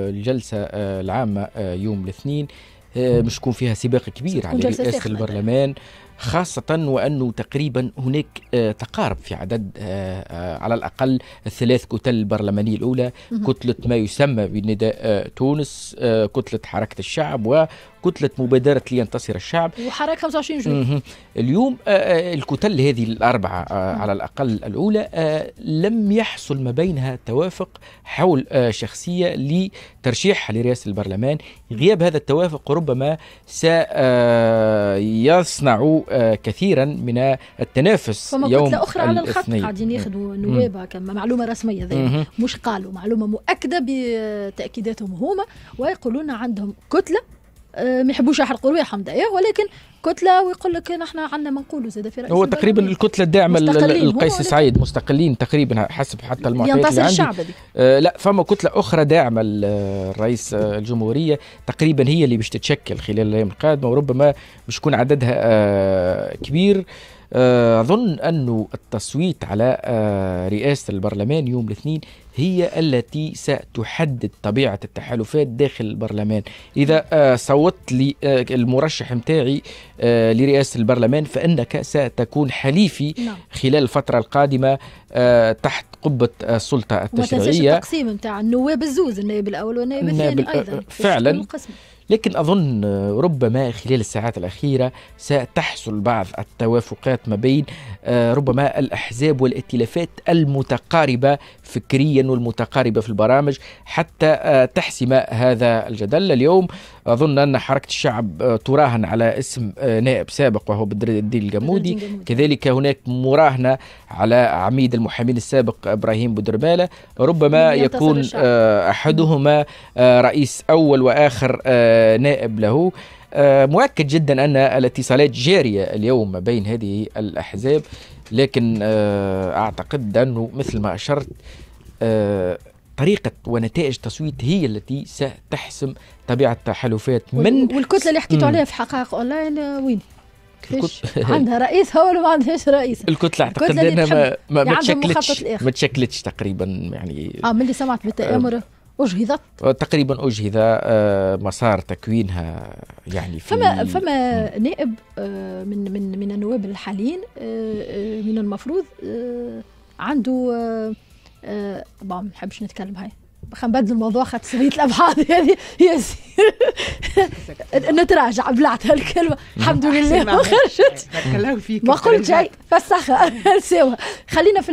الجلسة آه، العامة آه، يوم الاثنين آه، مش يكون فيها سباق كبير على رئاسة البرلمان خاصة وأنه تقريبا هناك آه، تقارب في عدد آه، آه، على الأقل الثلاث كتل البرلمانية الأولى كتلة ما يسمى بنداء تونس كتلة حركة الشعب وكتلة مبادرة لينتصر الشعب وحركة 25 جويلية اليوم الكتل هذه الأربعة على الأقل الأولى لم يحصل ما بينها توافق حول شخصية لترشيحها لرئاسة البرلمان غياب هذا التوافق ربما سيصنع آه، كثيرا من التنافس فما يوم كتلة أخرى على الخط قاعدين ياخذوا نواب معلومة رسمية مش قالوا معلومة مؤكدة بتأكيداتهم هما ويقولون عندهم كتلة آه، ما يحبوش يحرقوا رواحهم دايوه ولكن كتله ويقول لك نحن عندنا ما نقولوا زاد في رئيس هو تقريبا الكتله الداعمه للقيس سعيد مستقلين تقريبا حسب حتى المعطيات ينتصر اللي عندي الشعب دي. آه لا فما كتله اخرى داعمه لرئيس آه، الجمهوريه تقريبا هي اللي باش تتشكل خلال الايام القادمه وربما باش يكون عددها آه كبير آه، أظن أن التصويت على آه، رئاسة البرلمان يوم الاثنين هي التي ستحدد طبيعة التحالفات داخل البرلمان إذا آه، صوت للمرشح متاعي لرئاسة البرلمان فإنك ستكون حليفي نعم. خلال الفترة القادمة تحت قبة السلطة التشريعية وما التقسيم نتاع النواب الزوز النائب الأول والنائب الثاني أيضا فعلا القسم. لكن أظن ربما خلال الساعات الأخيرة ستحصل بعض التوافقات ما بين آه، ربما الأحزاب والائتلافات المتقاربة فكريا والمتقاربة في البرامج حتى آه، تحسم هذا الجدل اليوم أظن أن حركة الشعب آه، تراهن على اسم نائب سابق وهو بدر الدين الجمودي كذلك هناك مراهنة على عميد المحامين السابق إبراهيم بودربالة ربما يكون أحدهما رئيس أول وآخر نائب له آه، مؤكد جدا ان الاتصالات جاريه اليوم بين هذه الاحزاب لكن آه، اعتقد انه مثل ما اشرت آه، طريقة ونتائج تصويت هي التي ستحسم طبيعة التحالفات من والكتلة اللي حكيتوا عليها في حقائق اونلاين وين؟ عندها رئيسها ولا ما عندهاش رئيس الكتله اعتقد انها ما, ما, ما تشكلتش ما تشكلتش تقريبا يعني اه من اللي سمعت بالتامر أجهضت تقريبا أجهض آه، مسار تكوينها يعني في فما فما نائب آه، من من من النواب الحاليين آه، من المفروض عنده ما نحبش نتكلم هاي خلينا نبدل الموضوع خاطر سرية الأبحاث هذه هي يعني نتراجع بلعت هالكلمة الحمد لله ما خرجت ما قلت شيء فسخها خلينا في